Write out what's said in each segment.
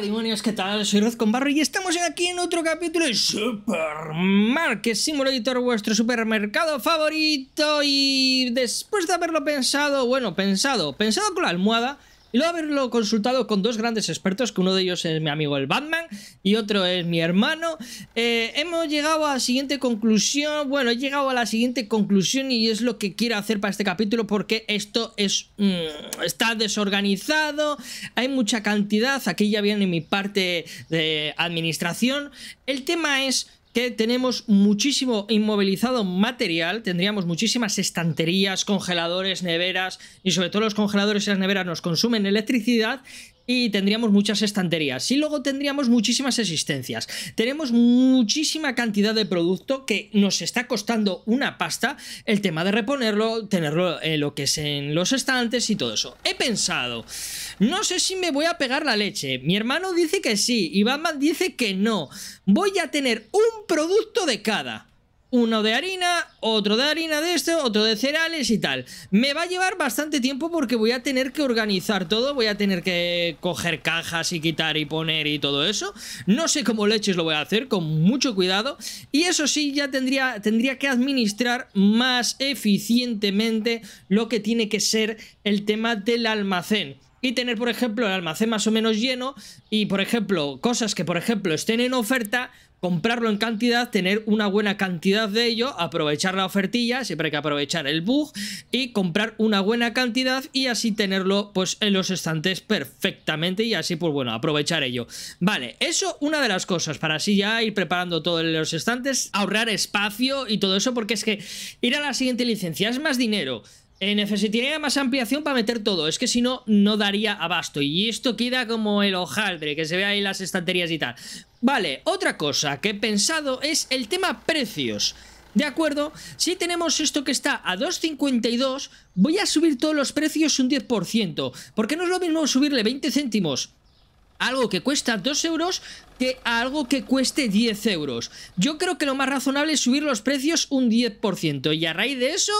demonios, ¿qué tal? Soy con Barro y estamos aquí en otro capítulo de Supermarket Simulator, vuestro supermercado favorito y después de haberlo pensado, bueno, pensado, pensado con la almohada, y luego haberlo consultado con dos grandes expertos, que uno de ellos es mi amigo el Batman y otro es mi hermano, eh, hemos llegado a la siguiente conclusión, bueno, he llegado a la siguiente conclusión y es lo que quiero hacer para este capítulo porque esto es mm, está desorganizado, hay mucha cantidad, aquí ya viene mi parte de administración. El tema es que tenemos muchísimo inmovilizado material, tendríamos muchísimas estanterías, congeladores, neveras y sobre todo los congeladores y las neveras nos consumen electricidad y tendríamos muchas estanterías. Y luego tendríamos muchísimas existencias. Tenemos muchísima cantidad de producto que nos está costando una pasta el tema de reponerlo, tenerlo en eh, lo que es en los estantes y todo eso. He pensado, no sé si me voy a pegar la leche. Mi hermano dice que sí y Batman dice que no. Voy a tener un producto de cada uno de harina, otro de harina de esto, otro de cereales y tal. Me va a llevar bastante tiempo porque voy a tener que organizar todo, voy a tener que coger cajas y quitar y poner y todo eso. No sé cómo leches lo voy a hacer, con mucho cuidado. Y eso sí, ya tendría, tendría que administrar más eficientemente lo que tiene que ser el tema del almacén y tener, por ejemplo, el almacén más o menos lleno y, por ejemplo, cosas que, por ejemplo, estén en oferta, comprarlo en cantidad, tener una buena cantidad de ello, aprovechar la ofertilla, siempre hay que aprovechar el bug y comprar una buena cantidad y así tenerlo pues en los estantes perfectamente y así pues bueno, aprovechar ello. Vale, eso una de las cosas para así ya ir preparando todo en los estantes, ahorrar espacio y todo eso porque es que ir a la siguiente licencia es más dinero necesitaría más ampliación para meter todo, es que si no, no daría abasto. Y esto queda como el hojaldre, que se ve ahí las estanterías y tal. Vale, otra cosa que he pensado es el tema precios. ¿De acuerdo? Si tenemos esto que está a 2.52, voy a subir todos los precios un 10%. Porque no es lo mismo subirle 20 céntimos algo que cuesta 2 euros que algo que cueste 10 euros. Yo creo que lo más razonable es subir los precios un 10%. Y a raíz de eso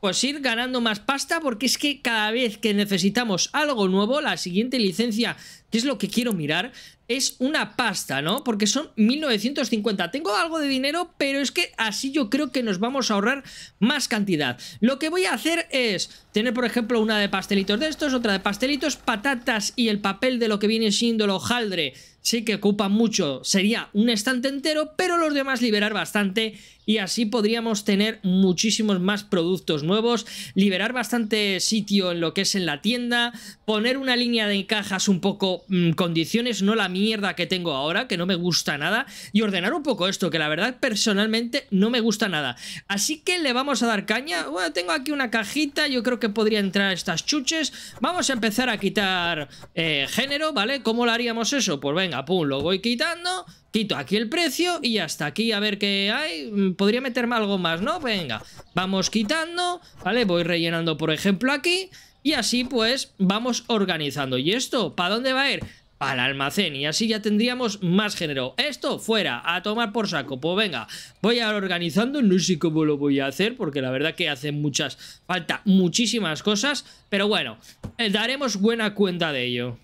pues ir ganando más pasta porque es que cada vez que necesitamos algo nuevo, la siguiente licencia, que es lo que quiero mirar, es una pasta, ¿no? Porque son 1950. Tengo algo de dinero, pero es que así yo creo que nos vamos a ahorrar más cantidad. Lo que voy a hacer es tener, por ejemplo, una de pastelitos de estos, otra de pastelitos, patatas y el papel de lo que viene siendo el hojaldre sí que ocupa mucho, sería un estante entero, pero los demás liberar bastante y así podríamos tener muchísimos más productos nuevos, liberar bastante sitio en lo que es en la tienda, poner una línea de cajas un poco mm, condiciones, no la mierda que tengo ahora, que no me gusta nada, y ordenar un poco esto, que la verdad personalmente no me gusta nada. Así que le vamos a dar caña, bueno, tengo aquí una cajita, yo creo que podría entrar estas chuches, vamos a empezar a quitar eh, género, ¿vale? ¿Cómo lo haríamos eso? Pues venga, pum, lo voy quitando, quito aquí el precio y hasta aquí a ver qué hay. Mm, podría meterme algo más, ¿no? Venga, vamos quitando, ¿vale? Voy rellenando, por ejemplo, aquí y así pues vamos organizando. ¿Y esto para dónde va a ir? al almacén y así ya tendríamos más género. Esto fuera, a tomar por saco. Pues venga, voy a ir organizando, no sé cómo lo voy a hacer porque la verdad que hace muchas, falta muchísimas cosas, pero bueno, eh, daremos buena cuenta de ello.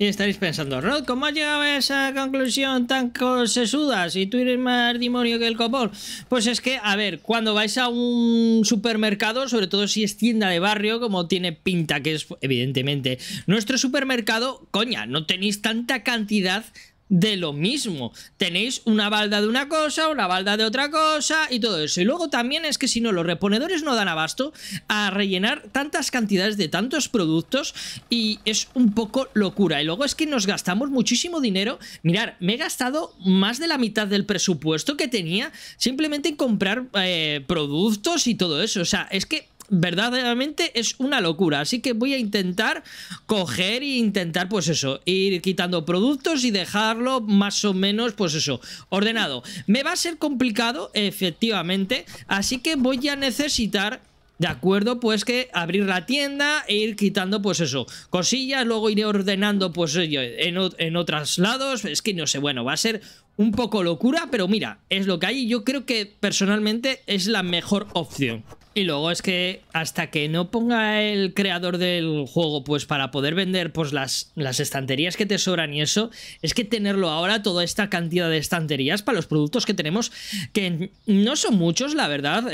Y estaréis pensando, Rod, ¿cómo has llegado a esa conclusión tan sesuda si tú eres más demonio que el copón? Pues es que, a ver, cuando vais a un supermercado, sobre todo si es tienda de barrio, como tiene pinta que es, evidentemente, nuestro supermercado, coña, no tenéis tanta cantidad de lo mismo. Tenéis una balda de una cosa, una balda de otra cosa y todo eso. Y luego también es que si no, los reponedores no dan abasto a rellenar tantas cantidades de tantos productos y es un poco locura. Y luego es que nos gastamos muchísimo dinero. Mirar, me he gastado más de la mitad del presupuesto que tenía simplemente en comprar eh, productos y todo eso. O sea, es que verdaderamente es una locura. Así que voy a intentar coger e intentar, pues eso, ir quitando productos y dejarlo más o menos, pues eso, ordenado. Me va a ser complicado, efectivamente, así que voy a necesitar de acuerdo, pues que abrir la tienda e ir quitando, pues eso, cosillas, luego iré ordenando, pues en, en otros lados, es que no sé, bueno, va a ser un poco locura, pero mira, es lo que hay y yo creo que personalmente es la mejor opción. Y luego es que hasta que no ponga el creador del juego, pues para poder vender pues las, las estanterías que te sobran y eso, es que tenerlo ahora toda esta cantidad de estanterías para los productos que tenemos, que no son muchos, la verdad,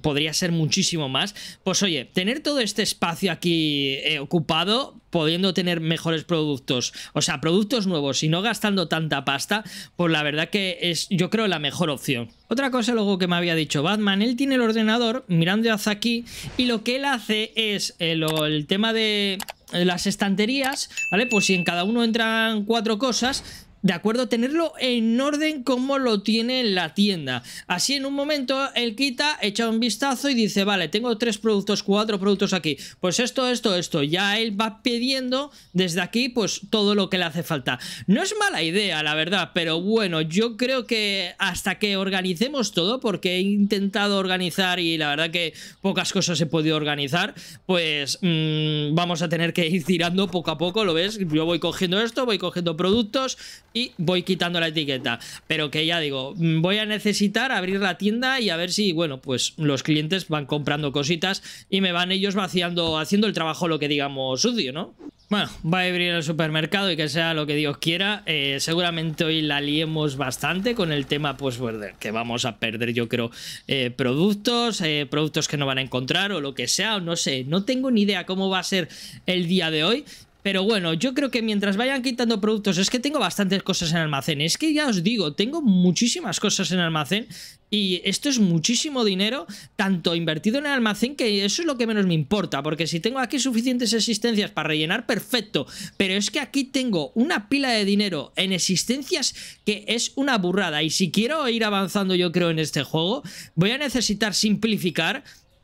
podría ser muchísimo más. Pues oye, tener todo este espacio aquí eh, ocupado pudiendo tener mejores productos, o sea, productos nuevos y no gastando tanta pasta, pues la verdad que es yo creo la mejor opción. Otra cosa luego que me había dicho Batman, él tiene el ordenador mirando hacia aquí y lo que él hace es el, eh, el tema de las estanterías, ¿vale? Pues si en cada uno entran cuatro cosas, ¿de acuerdo? Tenerlo en orden como lo tiene la tienda. Así en un momento él quita, echa un vistazo y dice, vale, tengo tres productos, cuatro productos aquí. Pues esto, esto, esto. Ya él va pidiendo desde aquí pues todo lo que le hace falta. No es mala idea, la verdad, pero bueno, yo creo que hasta que organicemos todo, porque he intentado organizar y la verdad que pocas cosas he podido organizar, pues mm, vamos a tener que ir tirando poco a poco, ¿lo ves? Yo voy cogiendo esto, voy cogiendo productos, y voy quitando la etiqueta. Pero que ya digo, mm, voy a necesitar abrir la tienda y a ver si, bueno, pues los clientes van comprando cositas y me van ellos vaciando, haciendo el trabajo lo que digamos sucio, ¿no? Bueno, va a abrir el supermercado y que sea lo que Dios quiera. Eh, seguramente hoy la liemos bastante con el tema, pues, que vamos a perder, yo creo, eh, productos, eh, productos que no van a encontrar o lo que sea, o no sé. No tengo ni idea cómo va a ser el día de hoy. Pero bueno, yo creo que mientras vayan quitando productos, es que tengo bastantes cosas en almacén. Es que ya os digo, tengo muchísimas cosas en almacén y esto es muchísimo dinero, tanto invertido en el almacén, que eso es lo que menos me importa, porque si tengo aquí suficientes existencias para rellenar, perfecto. Pero es que aquí tengo una pila de dinero en existencias que es una burrada. Y si quiero ir avanzando yo creo en este juego, voy a necesitar simplificar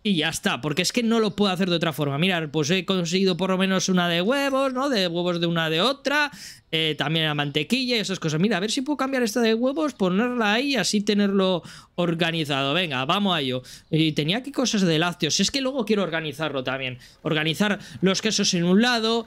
y ya está, porque es que no lo puedo hacer de otra forma. Mirar, pues he conseguido por lo menos una de huevos, ¿no? De huevos de una de otra, eh, también la mantequilla y esas cosas. Mira, a ver si puedo cambiar esta de huevos, ponerla ahí y así tenerlo organizado. Venga, vamos a ello. Y tenía aquí cosas de lácteos. Es que luego quiero organizarlo también. Organizar los quesos en un lado,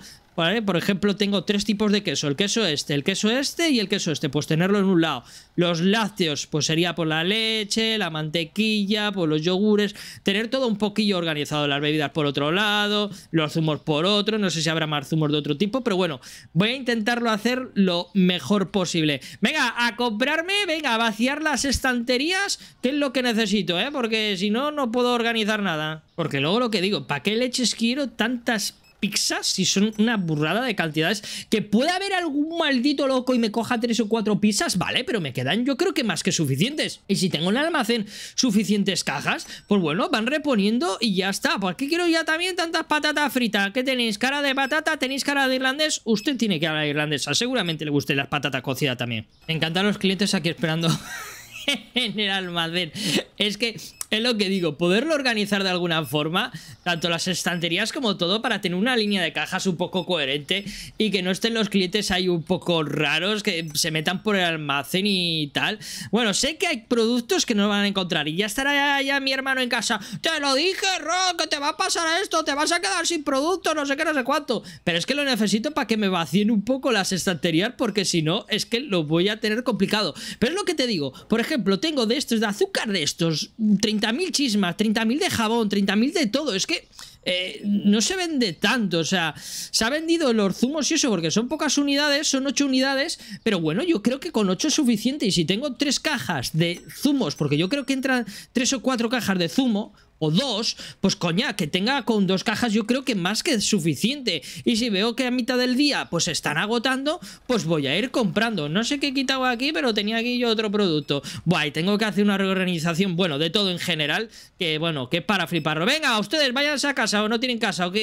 por ejemplo, tengo tres tipos de queso, el queso este, el queso este y el queso este, pues tenerlo en un lado. Los lácteos, pues sería por la leche, la mantequilla, por los yogures, tener todo un poquillo organizado, las bebidas por otro lado, los zumos por otro, no sé si habrá más zumos de otro tipo, pero bueno, voy a intentarlo hacer lo mejor posible. Venga, a comprarme, venga, a vaciar las estanterías, que es lo que necesito, ¿eh? Porque si no, no puedo organizar nada. Porque luego lo que digo, ¿para qué leches quiero tantas pizzas si son una burrada de cantidades. Que pueda haber algún maldito loco y me coja tres o cuatro pizzas, vale, pero me quedan yo creo que más que suficientes. Y si tengo en el almacén suficientes cajas, pues bueno, van reponiendo y ya está. ¿Por pues qué quiero ya también tantas patatas fritas? ¿Qué tenéis? ¿Cara de patata? ¿Tenéis cara de irlandés? Usted tiene cara de irlandesa, seguramente le guste las patatas cocidas también. Me encantan los clientes aquí esperando... en el almacén. Es que es lo que digo, poderlo organizar de alguna forma, tanto las estanterías como todo, para tener una línea de cajas un poco coherente y que no estén los clientes ahí un poco raros, que se metan por el almacén y tal. Bueno, sé que hay productos que no van a encontrar y ya estará ya, mi hermano en casa. Te lo dije, rock que te va a pasar esto, te vas a quedar sin producto, no sé qué, no sé cuánto. Pero es que lo necesito para que me vacíen un poco las estanterías, porque si no, es que lo voy a tener complicado. Pero es lo que te digo, por ejemplo, tengo de estos de azúcar, de estos 30.000 chismas, 30.000 de jabón, 30.000 de todo. Es que eh, no se vende tanto. O sea, se ha vendido los zumos y eso porque son pocas unidades, son 8 unidades. Pero bueno, yo creo que con 8 es suficiente. Y si tengo 3 cajas de zumos, porque yo creo que entran 3 o 4 cajas de zumo, o dos, pues coña, que tenga con dos cajas yo creo que más que suficiente. Y si veo que a mitad del día pues están agotando, pues voy a ir comprando. No sé qué he quitado aquí, pero tenía aquí yo otro producto. Buah, y tengo que hacer una reorganización, bueno, de todo en general, que bueno, que para fliparlo. Venga, ustedes váyanse a casa o no tienen casa, ¿ok?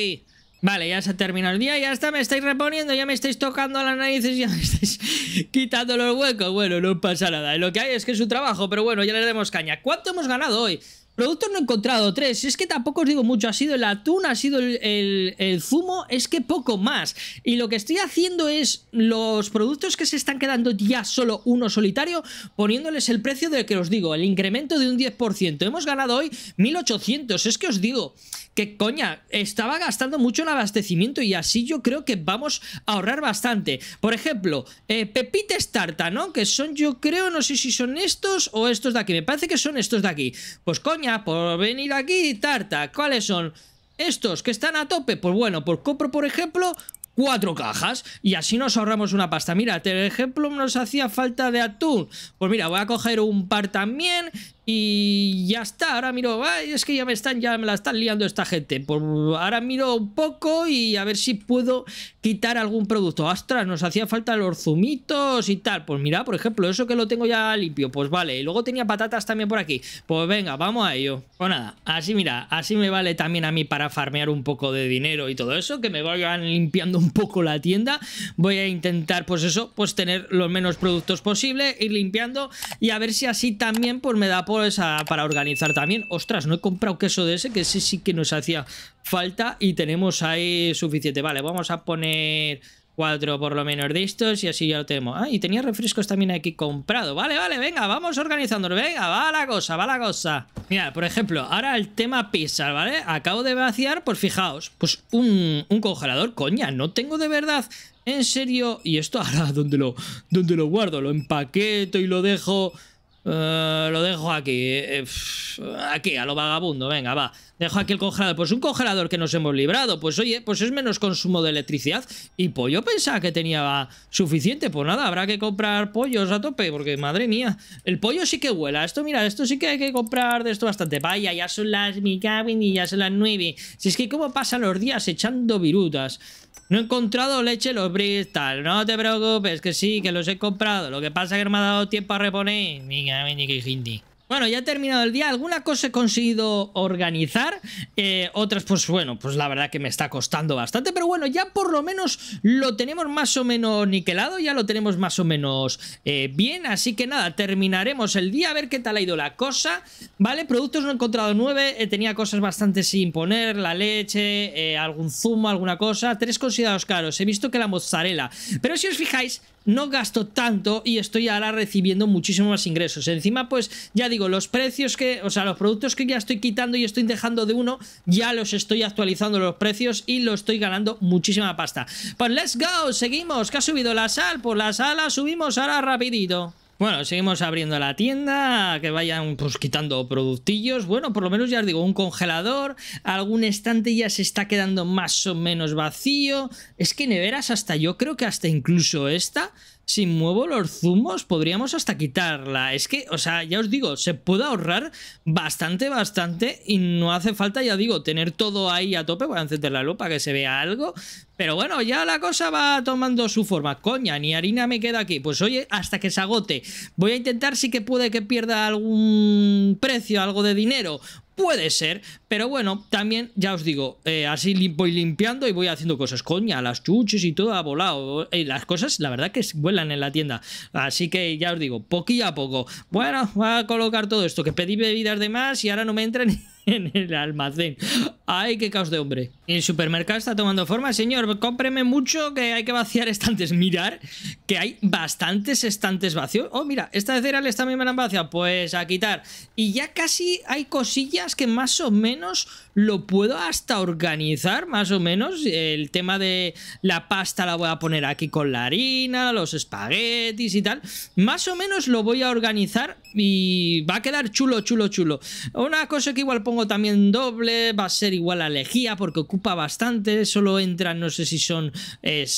Vale, ya se ha terminado el día, ya está, me estáis reponiendo, ya me estáis tocando las narices, ya me estáis quitando los huecos. Bueno, no pasa nada, lo que hay es que es su trabajo, pero bueno, ya les demos caña. ¿Cuánto hemos ganado hoy? Productos no he encontrado, tres. Es que tampoco os digo mucho. Ha sido el atún, ha sido el, zumo, es que poco más. Y lo que estoy haciendo es los productos que se están quedando ya solo uno solitario, poniéndoles el precio de que os digo, el incremento de un 10%. Hemos ganado hoy 1800. Es que os digo que, coña, estaba gastando mucho el abastecimiento y así yo creo que vamos a ahorrar bastante. Por ejemplo, eh, pepites tarta, ¿no? Que son, yo creo, no sé si son estos o estos de aquí. Me parece que son estos de aquí. Pues, coña por venir aquí tarta. ¿Cuáles son? Estos que están a tope, pues bueno, pues compro por ejemplo cuatro cajas y así nos ahorramos una pasta. Mira, por ejemplo, nos hacía falta de atún. Pues mira, voy a coger un par también y ya está, ahora miro, es que ya me están, ya me la están liando esta gente. Por, pues, ahora miro un poco y a ver si puedo quitar algún producto. Ostras, nos hacía falta los zumitos y tal. Pues mira, por ejemplo, eso que lo tengo ya limpio, pues vale. Y luego tenía patatas también por aquí. Pues venga, vamos a ello. Pues nada, así mira, así me vale también a mí para farmear un poco de dinero y todo eso, que me vayan limpiando un poco la tienda. Voy a intentar, pues eso, pues tener los menos productos posible, ir limpiando y a ver si así también pues me da por para organizar también. Ostras, no he comprado queso de ese, que ese sí que nos hacía falta y tenemos ahí suficiente. Vale, vamos a poner cuatro por lo menos de estos y así ya lo tenemos. Ah, y tenía refrescos también aquí comprado. Vale, vale, venga, vamos organizándonos. Venga, va la cosa, va la cosa. Mira, por ejemplo, ahora el tema pizza, ¿vale? Acabo de vaciar, pues fijaos, pues un, congelador, coña, no tengo de verdad en serio. Y esto ahora, ¿dónde lo, dónde lo guardo? Lo empaqueto y lo dejo eh, lo dejo aquí. Eh, aquí, a lo vagabundo, venga, va. Dejo aquí el congelador. Pues un congelador que nos hemos librado. Pues oye, pues es menos consumo de electricidad. Y pollo pensaba que tenía suficiente. Pues nada, habrá que comprar pollos a tope. Porque madre mía, el pollo sí que huela. Esto, mira, esto sí que hay que comprar de esto bastante. Vaya, ya son las mi cabin ya son las nueve Si es que cómo pasan los días echando virutas. No he encontrado leche los Bristol. No te preocupes, que sí, que los he comprado. Lo que pasa es que no me ha dado tiempo a reponer. Mira, ni que bueno, ya he terminado el día. Alguna cosa he conseguido organizar. Eh, otras, pues bueno, pues la verdad que me está costando bastante. Pero bueno, ya por lo menos lo tenemos más o menos niquelado. Ya lo tenemos más o menos eh, bien. Así que nada, terminaremos el día a ver qué tal ha ido la cosa. Vale, productos no he encontrado nueve. Eh, tenía cosas bastante sin poner. La leche, algún zumo, alguna cosa. Tres considerados caros. He visto que la mozzarella. Pero si os fijáis, no gasto tanto y estoy ahora recibiendo muchísimos más ingresos. Encima, pues, ya digo, los precios que, o sea, los productos que ya estoy quitando y estoy dejando de uno, ya los estoy actualizando los precios y lo estoy ganando muchísima pasta. Pues let's go, seguimos, que ha subido la sal, por pues la sala subimos ahora rapidito. Bueno, seguimos abriendo la tienda, que vayan pues quitando productillos. Bueno, por lo menos ya os digo, un congelador, algún estante ya se está quedando más o menos vacío. Es que neveras hasta yo creo que hasta incluso esta si muevo los zumos, podríamos hasta quitarla. Es que, o sea, ya os digo, se puede ahorrar bastante, bastante. Y no hace falta, ya digo, tener todo ahí a tope. Voy a encender la lupa que se vea algo. Pero bueno, ya la cosa va tomando su forma. Coña, ni harina me queda aquí. Pues oye, hasta que se agote. Voy a intentar, sí que puede que pierda algún precio, algo de dinero. Puede ser, pero bueno, también, ya os digo, eh, así voy limpiando y voy haciendo cosas. Coña, las chuches y todo ha volado. Y eh, las cosas, la verdad que vuelan en la tienda. Así que ya os digo, poquillo a poco. Bueno, voy a colocar todo esto, que pedí bebidas de más y ahora no me ni en el almacén. ¡Ay, qué caos de hombre! El supermercado está tomando forma. Señor, cómpreme mucho que hay que vaciar estantes. Mirar que hay bastantes estantes vacíos. Oh, mira, esta de cereales está me han vaciado. Pues a quitar. Y ya casi hay cosillas que más o menos lo puedo hasta organizar, más o menos. El tema de la pasta la voy a poner aquí con la harina, los espaguetis y tal. Más o menos lo voy a organizar y va a quedar chulo, chulo, chulo. Una cosa que igual pongo también doble, va a ser igual a lejía porque ocupa bastante, solo entran, no sé si son 8 eh,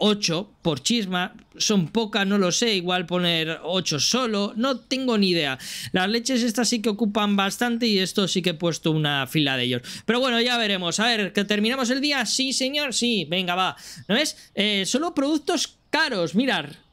eh, por chisma, son pocas, no lo sé, igual poner 8 solo, no tengo ni idea. Las leches estas sí que ocupan bastante y esto sí que he puesto una fila de ellos. Pero bueno, ya veremos, a ver, que terminamos el día, sí señor, sí, venga va, ¿no es? Eh, solo productos caros, mirar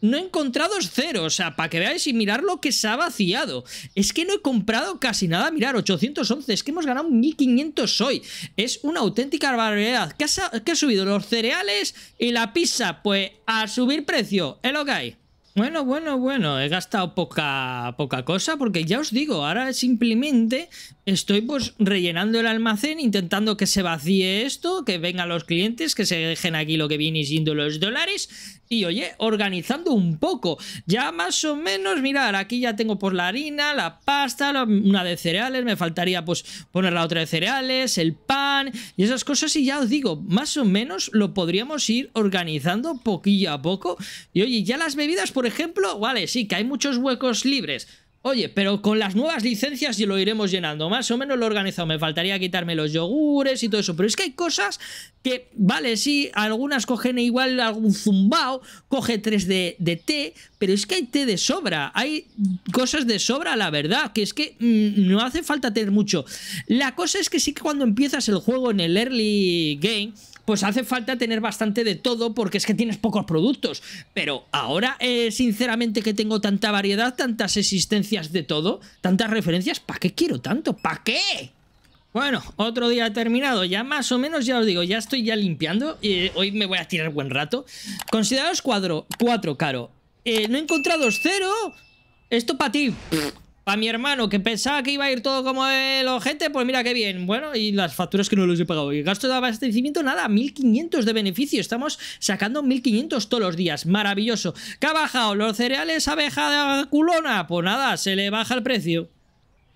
no he encontrado cero, o sea, para que veáis y mirar lo que se ha vaciado. Es que no he comprado casi nada, mirar 811, es que hemos ganado 1500 hoy. Es una auténtica barbaridad. ¿Qué ha, subido? Los cereales y la pizza, pues a subir precio, es lo que hay. Bueno, bueno, bueno, he gastado poca, poca cosa porque ya os digo, ahora simplemente estoy pues rellenando el almacén, intentando que se vacíe esto, que vengan los clientes, que se dejen aquí lo que viene siendo los dólares y oye, organizando un poco. Ya más o menos, mirar, aquí ya tengo pues la harina, la pasta, una de cereales, me faltaría pues poner la otra de cereales, el pan y esas cosas y ya os digo, más o menos lo podríamos ir organizando poquillo a poco. Y oye, ya las bebidas, por ejemplo, vale, sí, que hay muchos huecos libres. Oye, pero con las nuevas licencias lo iremos llenando, más o menos lo organizado. Me faltaría quitarme los yogures y todo eso, pero es que hay cosas que, vale, sí, algunas cogen igual algún zumbao, coge tres de, té, pero es que hay té de sobra, hay cosas de sobra, la verdad, que es que mm, no hace falta tener mucho. La cosa es que sí que cuando empiezas el juego en el early game, pues hace falta tener bastante de todo porque es que tienes pocos productos. Pero ahora, eh, sinceramente, que tengo tanta variedad, tantas existencias de todo, tantas referencias, ¿para qué quiero tanto? ¿Para qué? Bueno, otro día terminado, ya más o menos, ya os digo, ya estoy ya limpiando, Y eh, hoy me voy a tirar buen rato. Considerados cuatro, cuatro Caro. Eh, no he encontrado cero, esto para ti a mi hermano, que pensaba que iba a ir todo como el ojete, pues mira qué bien. Bueno, y las facturas que no los he pagado. Y gasto de abastecimiento, nada, 1500 de beneficio. Estamos sacando 1500 todos los días. Maravilloso. ¿Qué ha bajado? ¿Los cereales abeja de culona? Pues nada, se le baja el precio.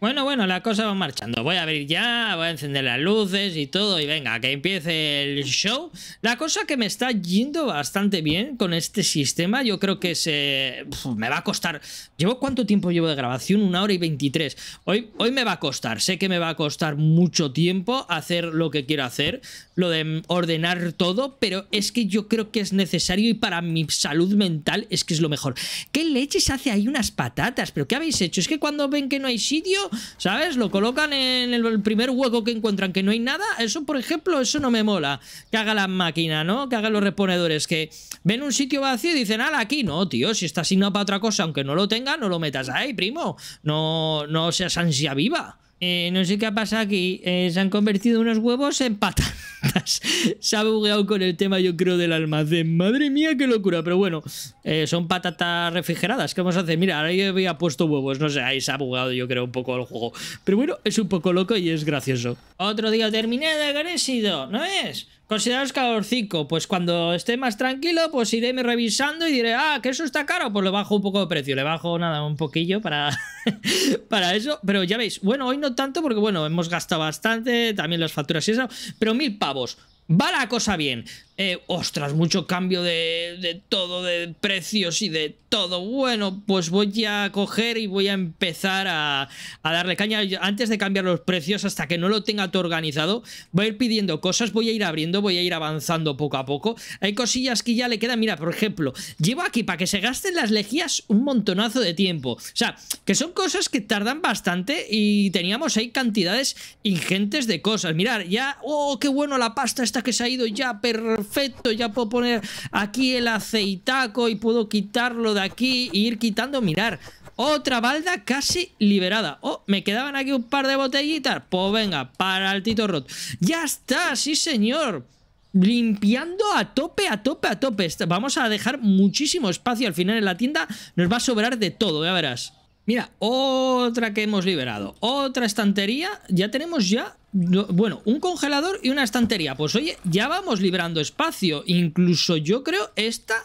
Bueno, bueno, la cosa va marchando. Voy a abrir ya, voy a encender las luces y todo. Y venga, que empiece el show. La cosa que me está yendo bastante bien con este sistema, yo creo que se... me va a costar... ¿Llevo cuánto tiempo llevo de grabación? Una hora y veintitrés. Hoy, hoy me va a costar. Sé que me va a costar mucho tiempo hacer lo que quiero hacer. Lo de ordenar todo. Pero es que yo creo que es necesario y para mi salud mental es que es lo mejor. ¿Qué leches hace ahí unas patatas? ¿Pero qué habéis hecho? Es que cuando ven que no hay sitio ¿sabes? Lo colocan en el primer hueco que encuentran, que no hay nada. Eso, por ejemplo, eso no me mola. Que haga la máquina ¿no? Que hagan los reponedores, que ven un sitio vacío y dicen, ala, aquí no, tío, si está asignado para otra cosa, aunque no lo tenga, no lo metas ahí, primo. No, no seas ansia viva. Eh, no sé qué ha pasado aquí. Eh, se han convertido unos huevos en patatas. se ha bugueado con el tema, yo creo, del almacén. Madre mía, qué locura. Pero bueno, eh, son patatas refrigeradas. ¿Qué vamos a hacer? Mira, ahora yo había puesto huevos. No sé, ahí se ha bugueado, yo creo, un poco el juego. Pero bueno, es un poco loco y es gracioso. Otro día terminado, agresido ¿no es? es calorcico, pues cuando esté más tranquilo, pues iréme revisando y diré, ah, que eso está caro, pues le bajo un poco de precio, le bajo nada, un poquillo para, para eso, pero ya veis, bueno, hoy no tanto porque bueno, hemos gastado bastante, también las facturas y eso, pero mil pavos, va la cosa bien. Eh, ostras, mucho cambio de, todo, de precios y de todo. Bueno, pues voy a coger y voy a empezar a, darle caña. Antes de cambiar los precios, hasta que no lo tenga todo organizado, voy a ir pidiendo cosas, voy a ir abriendo, voy a ir avanzando poco a poco. Hay cosillas que ya le quedan. Mira, por ejemplo, llevo aquí para que se gasten las lejías un montonazo de tiempo. O sea, que son cosas que tardan bastante y teníamos ahí cantidades ingentes de cosas. Mirar, ya, oh, qué bueno la pasta esta que se ha ido ya, perfecto perfecto, ya puedo poner aquí el aceitaco y puedo quitarlo de aquí e ir quitando, mirar. Otra balda casi liberada. Oh, me quedaban aquí un par de botellitas. Pues venga, para el Tito Rot. Ya está, sí señor limpiando a tope, a tope, a tope. Este, vamos a dejar muchísimo espacio al final en la tienda. Nos va a sobrar de todo, ya verás. Mira, otra que hemos liberado. Otra estantería. Ya tenemos ya bueno, un congelador y una estantería. Pues oye, ya vamos liberando espacio. Incluso yo creo esta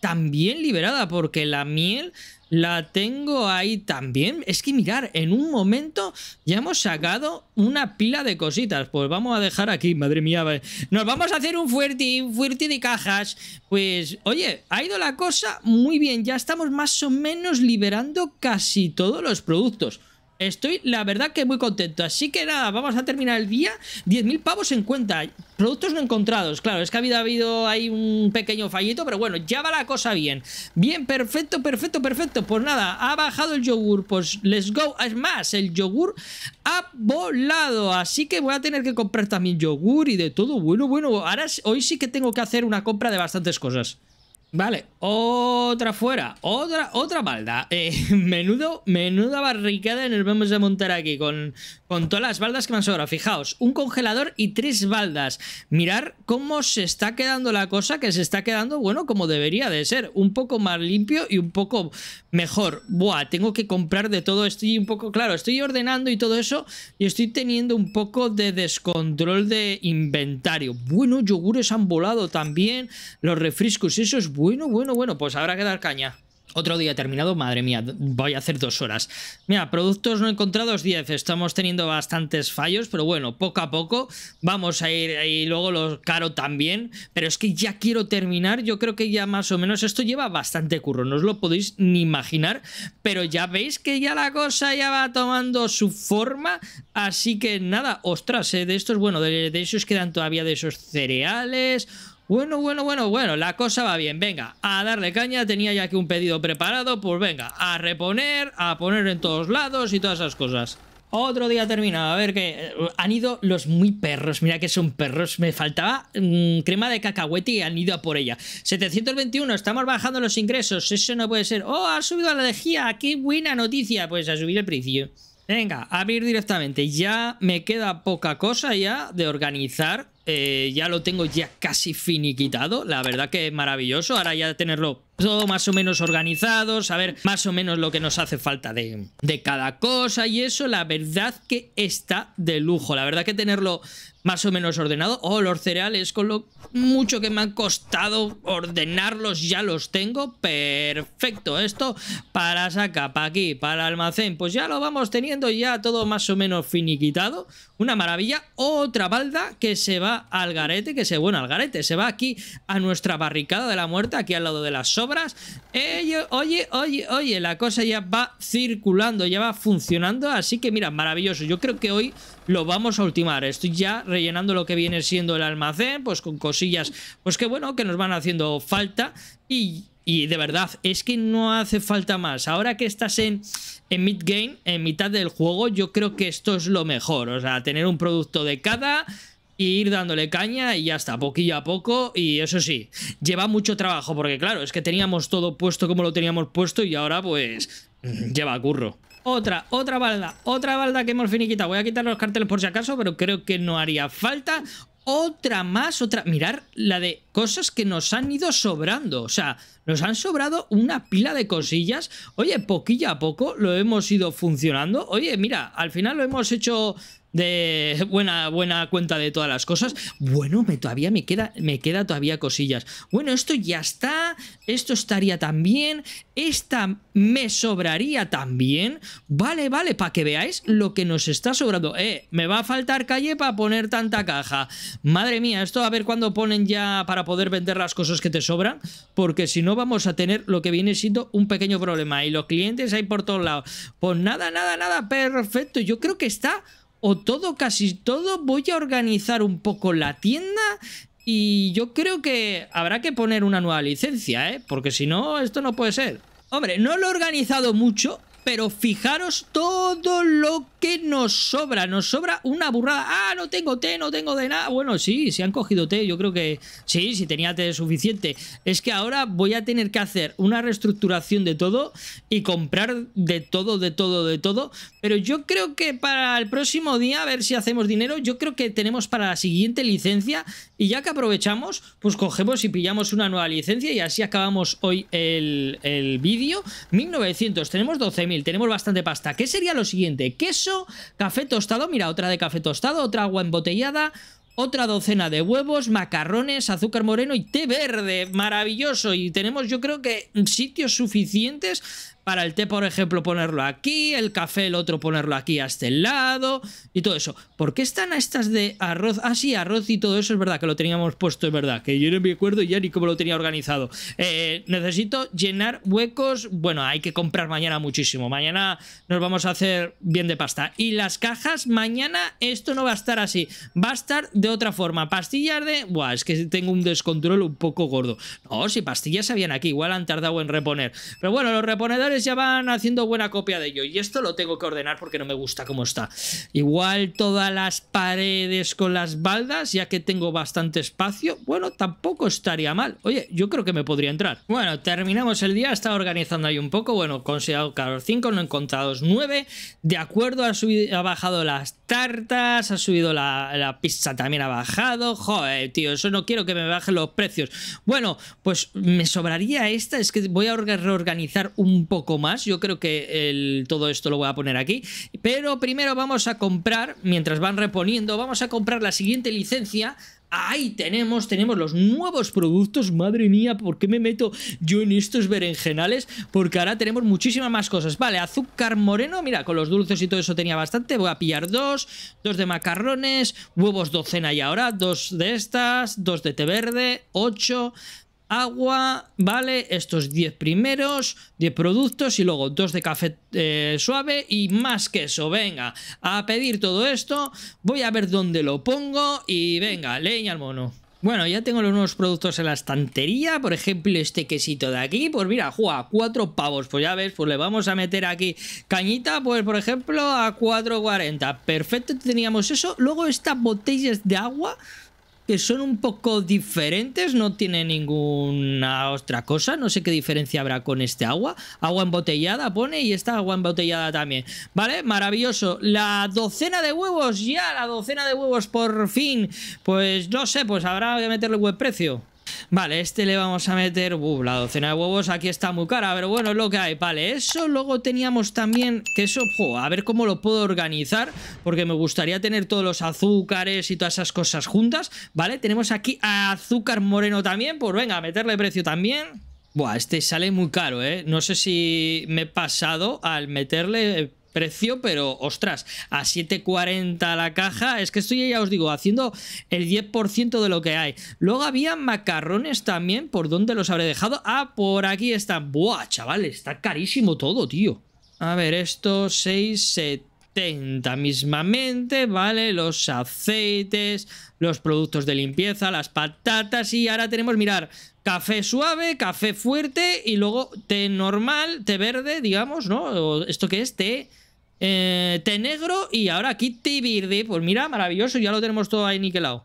también liberada porque la miel la tengo ahí también. Es que mirar, en un momento ya hemos sacado una pila de cositas. Pues vamos a dejar aquí, madre mía. Nos vamos a hacer un fuerte, un fuerte de cajas. Pues, oye, ha ido la cosa muy bien. Ya estamos más o menos liberando casi todos los productos. Estoy, la verdad, que muy contento. Así que nada, vamos a terminar el día. 10.000 pavos en cuenta. Productos no encontrados. Claro, es que ha habido, ahí un pequeño fallito, pero bueno, ya va la cosa bien. Bien, perfecto, perfecto, perfecto. Pues nada, ha bajado el yogur. Pues let's go. Es más, el yogur ha volado. Así que voy a tener que comprar también yogur y de todo. Bueno, bueno, ahora hoy sí que tengo que hacer una compra de bastantes cosas. Vale, otra fuera, otra, otra balda. Eh, menudo, menuda barricada nos vemos de montar aquí con, con todas las baldas que me han sobrado. Fijaos, un congelador y tres baldas. Mirar cómo se está quedando la cosa, que se está quedando, bueno, como debería de ser. Un poco más limpio y un poco mejor. Buah, tengo que comprar de todo. Estoy un poco, claro, estoy ordenando y todo eso. Y estoy teniendo un poco de descontrol de inventario. Bueno, yogures han volado también. Los refrescos, eso es bueno bueno, bueno, bueno, pues habrá que dar caña. Otro día terminado, madre mía, voy a hacer dos horas. Mira, productos no encontrados 10, estamos teniendo bastantes fallos, pero bueno, poco a poco vamos a ir, y luego lo caro también, pero es que ya quiero terminar, yo creo que ya más o menos esto lleva bastante curro, no os lo podéis ni imaginar, pero ya veis que ya la cosa ya va tomando su forma, así que nada, ostras, eh, de estos, bueno, de, de esos quedan todavía de esos cereales... Bueno, bueno, bueno, bueno, la cosa va bien. Venga, a darle caña. Tenía ya aquí un pedido preparado. Pues venga, a reponer, a poner en todos lados y todas esas cosas. Otro día terminado. A ver qué... Eh, han ido los muy perros. Mira que son perros. Me faltaba mm, crema de cacahuete y han ido a por ella. 721. Estamos bajando los ingresos. Eso no puede ser. ¡Oh, ha subido la dejía, ¡Qué buena noticia! Pues a subir el precio. Venga, a abrir directamente. Ya me queda poca cosa ya de organizar. Eh, ya lo tengo ya casi finiquitado. La verdad que es maravilloso. Ahora ya tenerlo todo más o menos organizado, saber más o menos lo que nos hace falta de, de cada cosa y eso, la verdad que está de lujo. La verdad que tenerlo más o menos ordenado. Oh, los cereales, con lo mucho que me han costado ordenarlos, ya los tengo. Perfecto, esto para saca, para aquí, para almacén. Pues ya lo vamos teniendo ya todo más o menos finiquitado. Una maravilla. Otra balda que se va al garete, que se, bueno, al garete, se va aquí a nuestra barricada de la muerte, aquí al lado de las sobras. oye, oye, oye, la cosa ya va circulando, ya va funcionando. Así que mira, maravilloso. Yo creo que hoy lo vamos a ultimar. Estoy ya rellenando lo que viene siendo el almacén, pues con cosillas, pues que bueno, que nos van haciendo falta y... de verdad, es que no hace falta más. Ahora que estás en, en mid-game, en mitad del juego, yo creo que esto es lo mejor. O sea, tener un producto de cada, y ir dándole caña y ya está, poquillo a poco. Y eso sí, lleva mucho trabajo, porque claro, es que teníamos todo puesto como lo teníamos puesto y ahora pues lleva curro. Otra, otra balda, otra balda que hemos finiquitado. Voy a quitar los carteles por si acaso, pero creo que no haría falta. Otra más, otra... Mirar la de cosas que nos han ido sobrando. O sea, nos han sobrado una pila de cosillas. Oye, poquilla a poco lo hemos ido funcionando. Oye, mira, al final lo hemos hecho de buena, buena cuenta de todas las cosas. Bueno, me, todavía me queda, me queda todavía cosillas. Bueno, esto ya está, esto estaría también, esta me sobraría también. Vale, vale, para que veáis lo que nos está sobrando. Eh, me va a faltar calle para poner tanta caja. Madre mía, esto a ver cuándo ponen ya para poder vender las cosas que te sobran, porque si no vamos a tener lo que viene siendo un pequeño problema. Y los clientes hay por todos lados. Pues nada, nada, nada, perfecto. Yo creo que está o todo, casi todo, voy a organizar un poco la tienda y yo creo que habrá que poner una nueva licencia, ¿eh? Porque si no, esto no puede ser. Hombre, no lo he organizado mucho, pero fijaros todo lo que nos sobra. Nos sobra una burrada. Ah, no tengo té, no tengo de nada. Bueno, sí, si han cogido té, yo creo que sí, si tenía té suficiente. Es que ahora voy a tener que hacer una reestructuración de todo y comprar de todo, de todo, de todo. Pero yo creo que para el próximo día, a ver si hacemos dinero, yo creo que tenemos para la siguiente licencia y ya que aprovechamos, pues cogemos y pillamos una nueva licencia y así acabamos hoy el, el vídeo. 1900, tenemos 12.000 tenemos bastante pasta. ¿Qué sería lo siguiente? Queso, café tostado. Mira, otra de café tostado, otra agua embotellada, otra docena de huevos, macarrones, azúcar moreno y té verde. Maravilloso. Y tenemos yo creo que mm, sitios suficientes para el té, por ejemplo, ponerlo aquí, el café, el otro ponerlo aquí hasta el este lado y todo eso. ¿Por qué están estas de arroz? Ah, sí, arroz y todo eso es verdad que lo teníamos puesto, es verdad, que yo no me acuerdo ya ni cómo lo tenía organizado. Eh, necesito llenar huecos, bueno, hay que comprar mañana muchísimo, mañana nos vamos a hacer bien de pasta. Y las cajas, mañana esto no va a estar así, va a estar de otra forma. Pastillas de... Buah, es que tengo un descontrol un poco gordo. No, si pastillas habían aquí, igual han tardado en reponer. Pero bueno, los reponedores ya van haciendo buena copia de ello. Y esto lo tengo que ordenar porque no me gusta cómo está. Igual todas las paredes con las baldas, ya que tengo bastante espacio. Bueno, tampoco estaría mal. Oye, yo creo que me podría entrar. Bueno, terminamos el día. Estaba organizando ahí un poco. Bueno, considerado calor 5, no encontrado 9. De acuerdo, ha, subido, ha bajado las tartas, ha subido la, la pizza también ha bajado. Joder, tío, eso no quiero que me bajen los precios. Bueno, pues me sobraría esta. Es que voy a reorganizar un poco más. Yo creo que todo esto lo voy a poner aquí. Pero primero vamos a comprar, mientras van reponiendo, vamos a comprar la siguiente licencia Ahí tenemos, tenemos los nuevos productos. Madre mía, ¿por qué me meto yo en estos berenjenales? Porque ahora tenemos muchísimas más cosas. Vale, azúcar moreno, mira, con los dulces y todo eso tenía bastante. Voy a pillar dos, dos de macarrones, huevos docena y ahora, dos de estas, dos de té verde, ocho, agua, ¿vale? Estos 10 primeros, 10 productos y luego 2 de café eh, suave y más queso. Venga, a pedir todo esto, voy a ver dónde lo pongo y venga, leña al mono. Bueno, ya tengo los nuevos productos en la estantería, por ejemplo este quesito de aquí, pues mira, juega cuatro pavos, pues ya ves, pues le vamos a meter aquí cañita, pues por ejemplo a 4.40, perfecto, teníamos eso, luego estas botellas de agua, que son un poco diferentes, no tiene ninguna otra cosa, no sé qué diferencia habrá con este agua. Agua embotellada pone y esta agua embotellada también. Vale, maravilloso. La docena de huevos, ya, la docena de huevos por fin. Pues no sé, pues habrá que meterle buen precio. Vale, este le vamos a meter... Uh, la docena de huevos aquí está muy cara, pero bueno, es lo que hay. Vale, eso luego teníamos también... Que eso, a ver cómo lo puedo organizar, porque me gustaría tener todos los azúcares y todas esas cosas juntas. Vale, tenemos aquí azúcar moreno también, pues venga, meterle precio también. Buah, este sale muy caro, ¿eh? No sé si me he pasado al meterle precio, pero ostras, a 7.40 la caja, es que estoy ya os digo, haciendo el 10% de lo que hay. Luego había macarrones también, ¿por dónde los habré dejado? Ah, por aquí están. Buah, chaval, está carísimo todo, tío. A ver, esto 6.70 mismamente, ¿vale? Los aceites, los productos de limpieza, las patatas y ahora tenemos, mirar, café suave, café fuerte y luego té normal, té verde, digamos, ¿no? ¿Esto qué es? Té eh, Tenegro y ahora aquí Tibirdi. Pues mira, maravilloso, ya lo tenemos todo ahí niquelado.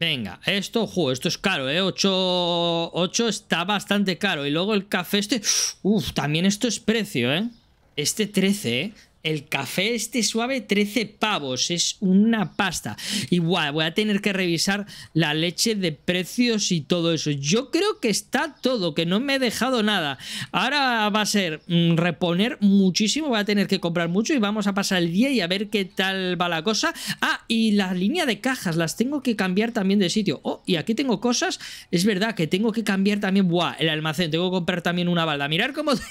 Venga, esto, juego esto es caro, ¿eh? 8, 8 está bastante caro. Y luego el café este... Uf, también esto es precio, ¿eh? Este 13, ¿eh? El café este suave, 13 pavos. Es una pasta. Igual, voy a tener que revisar la leche de precios y todo eso. Yo creo que está todo, que no me he dejado nada. Ahora va a ser mm, reponer muchísimo. Voy a tener que comprar mucho y vamos a pasar el día y a ver qué tal va la cosa. Ah, y la línea de cajas las tengo que cambiar también de sitio. Oh, y aquí tengo cosas. Es verdad que tengo que cambiar también. Buah, el almacén. Tengo que comprar también una balda. Mirar cómo...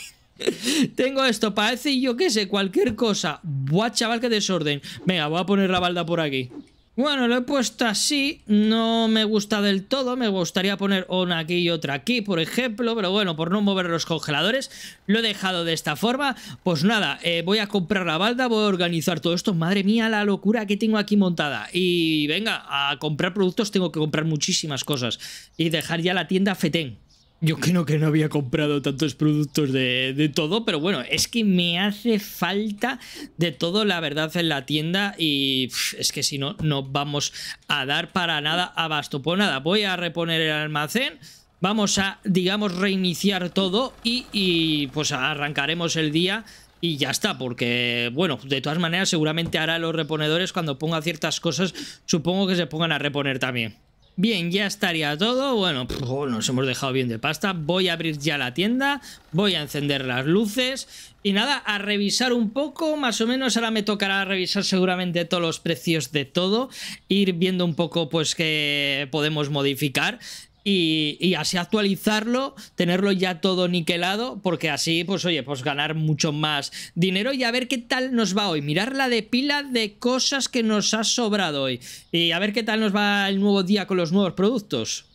Tengo esto, parece yo que sé, cualquier cosa. Buah, chaval, qué desorden. Venga, voy a poner la balda por aquí. Bueno, lo he puesto así, no me gusta del todo, me gustaría poner una aquí y otra aquí, por ejemplo, pero bueno, por no mover los congeladores, lo he dejado de esta forma. Pues nada, eh, voy a comprar la balda, voy a organizar todo esto, madre mía la locura que tengo aquí montada. Y venga, a comprar productos tengo que comprar muchísimas cosas y dejar ya la tienda Fetén. Yo creo que no había comprado tantos productos de, todo, pero bueno, es que me hace falta de todo, la verdad, en la tienda y es que si no, no vamos a dar para nada abasto. Pues nada, voy a reponer el almacén vamos a, digamos, reiniciar todo y, y, pues arrancaremos el día y ya está, porque, bueno, de todas maneras seguramente hará los reponedores cuando ponga ciertas cosas, supongo que se pongan a reponer también. Bien, ya estaría todo. Bueno, nos hemos dejado bien de pasta. Voy a abrir ya la tienda, voy a encender las luces y nada, a revisar un poco, más o menos ahora me tocará revisar seguramente todos los precios de todo, ir viendo un poco pues que podemos modificar y, así actualizarlo, tenerlo ya todo niquelado, porque así, pues oye, pues ganar mucho más dinero y a ver qué tal nos va hoy. Mirar la de pila de cosas que nos ha sobrado hoy. Y a ver qué tal nos va el nuevo día con los nuevos productos.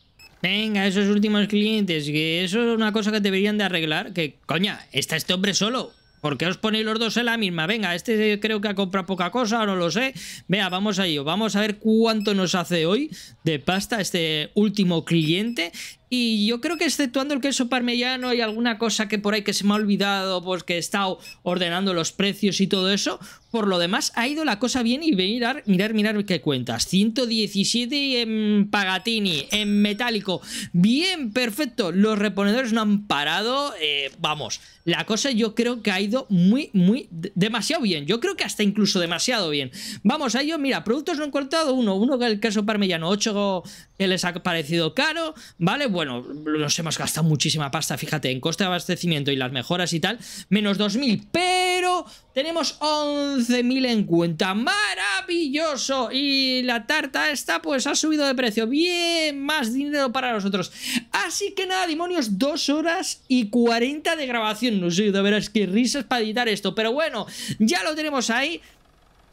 Venga, esos últimos clientes, que eso es una cosa que deberían de arreglar. Que, coña, está este hombre solo. ¿Por qué os ponéis los dos en la misma? Venga, este creo que ha comprado poca cosa, no lo sé. Vea, vamos a ello. Vamos a ver cuánto nos hace hoy de pasta este último cliente. Y yo creo que exceptuando el queso parmellano Hay alguna cosa que por ahí que se me ha olvidado, pues que he estado ordenando los precios y todo eso, por lo demás ha ido la cosa bien y mirar, mirar, mirar qué cuentas. 117 en Pagatini, en metálico. Bien, perfecto. Los reponedores no han parado. Eh, vamos, la cosa yo creo que ha ido muy, muy, demasiado bien. Yo creo que hasta incluso demasiado bien. Vamos a ello, mira, productos no cortado uno, uno que el queso parmellano, ocho que les ha parecido caro, ¿vale? bueno, nos hemos gastado muchísima pasta, fíjate, en coste de abastecimiento y las mejoras y tal, menos 2.000, pero tenemos 11.000 en cuenta, maravilloso, y la tarta esta pues ha subido de precio, bien, más dinero para nosotros, así que nada, demonios, 2 horas y 40 de grabación, no sé, de veras que risas para editar esto, pero bueno, ya lo tenemos ahí,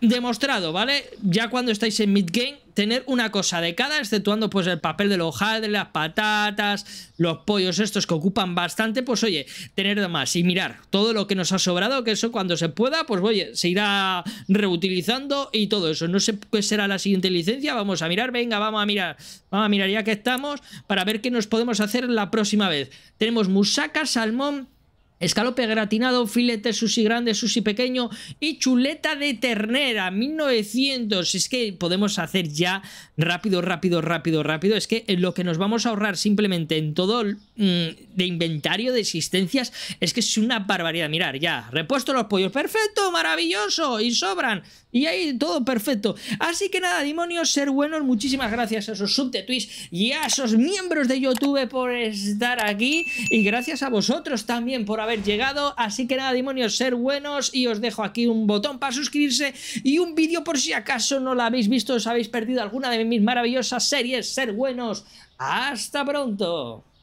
demostrado, ¿vale? Ya cuando estáis en mid-game, tener una cosa de cada, exceptuando pues el papel de los de las patatas, los pollos estos que ocupan bastante, pues oye, tener más y mirar todo lo que nos ha sobrado, que eso cuando se pueda, pues oye, se irá reutilizando y todo eso. No sé qué será la siguiente licencia, vamos a mirar, venga, vamos a mirar, vamos a mirar ya que estamos, para ver qué nos podemos hacer la próxima vez. Tenemos musaca, salmón Escalope gratinado, filete sushi grande, sushi pequeño y chuleta de ternera, 1900. Es que podemos hacer ya rápido, rápido, rápido, rápido. Es que lo que nos vamos a ahorrar simplemente en todo mm, de inventario de existencias es que es una barbaridad. Mirar, ya, repuesto los pollos, perfecto, maravilloso y sobran. Y ahí todo perfecto. Así que nada, demonios, ser buenos. Muchísimas gracias a esos sub y a esos miembros de YouTube por estar aquí. Y gracias a vosotros también por haber llegado. Así que nada, demonios, ser buenos. Y os dejo aquí un botón para suscribirse y un vídeo por si acaso no lo habéis visto, os habéis perdido alguna de mis maravillosas series. Ser buenos. Hasta pronto.